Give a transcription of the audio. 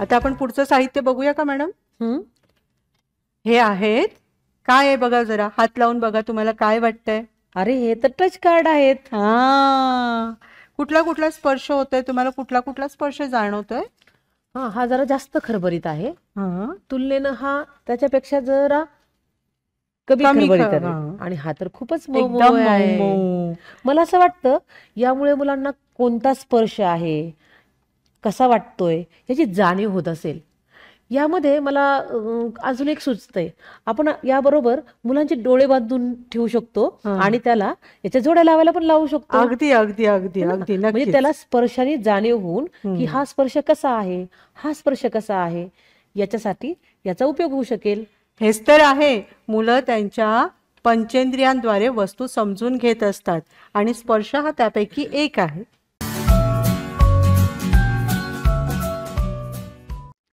आता आपण पुढचं साहित्य बघूया का मॅडम हे आहेत काय आहे बघा जरा हात लावून बघा तुम्हाला काय वाटतंय अरे हे तर टच कार्ड आहेत हा कुठला कुठला स्पर्श होतोय तुम्हाला कुठला कुठला स्पर्श जाणवतोय हा हा जरा जास्त खरबरीत आहे तुलनेनं हा त्याच्यापेक्षा जरा कमी खरबरीत आणि हा तर खूपच मला असं वाटतं यामुळे मुलांना कोणता स्पर्श आहे कसा वाटतोय याची जाणीव होत असेल यामध्ये मला अजून एक सुचतंय आपण याबरोबर मुलांचे डोळे बांधून ठेवू शकतो आणि त्याला याच्या जोड्या लावायला पण लावू शकतो अगदी अगदी अगदी अगदी म्हणजे त्याला स्पर्शाने जाणीव होऊन की हा स्पर्श कसा आहे हा स्पर्श कसा आहे याच्यासाठी याचा उपयोग होऊ शकेल हेच तर आहे मुलं त्यांच्या पंचेंद्रियांद्वारे वस्तू समजून घेत असतात आणि स्पर्श हा त्यापैकी एक आहे